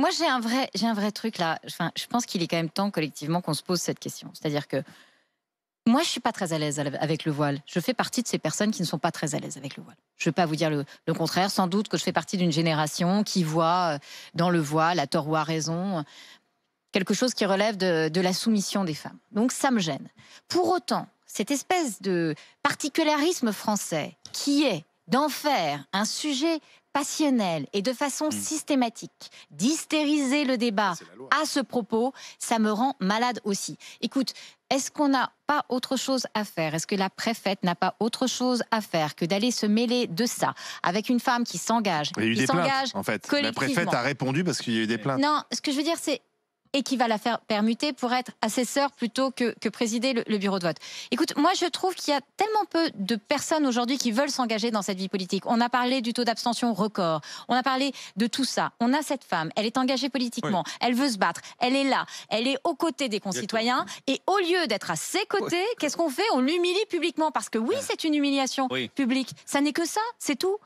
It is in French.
Moi, j'ai un vrai, j'ai un vrai truc là. Enfin, je pense qu'il est quand même temps collectivement qu'on se pose cette question. C'est-à-dire que moi, je suis pas très à l'aise avec le voile. Je fais partie de ces personnes qui ne sont pas très à l'aise avec le voile. Je ne vais pas vous dire le, contraire. Sans doute que je fais partie d'une génération qui voit euh, dans le voile, à tort ou à raison, quelque chose qui relève de, de la soumission des femmes. Donc ça me gêne. Pour autant, cette espèce de particularisme français qui est d'en faire un sujet passionnelle et de façon mm. systématique d'hystériser le débat à ce propos, ça me rend malade aussi. Écoute, est-ce qu'on n'a pas autre chose à faire Est-ce que la préfète n'a pas autre chose à faire que d'aller se mêler de ça avec une femme qui s'engage Il y a eu des plaintes, en fait. La préfète a répondu parce qu'il y a eu des plaintes. Non, ce que je veux dire, c'est et qui va la faire permuter pour être assesseur plutôt que, présider le, bureau de vote. Écoute, moi je trouve qu'il y a tellement peu de personnes aujourd'hui qui veulent s'engager dans cette vie politique. On a parlé du taux d'abstention record, on a parlé de tout ça. On a cette femme, elle est engagée politiquement, elle veut se battre, elle est là, elle est aux côtés des concitoyens et au lieu d'être à ses côtés, qu'est-ce qu'on fait On l'humilie publiquement parce que oui, c'est une humiliation publique. Ça n'est que ça, c'est tout.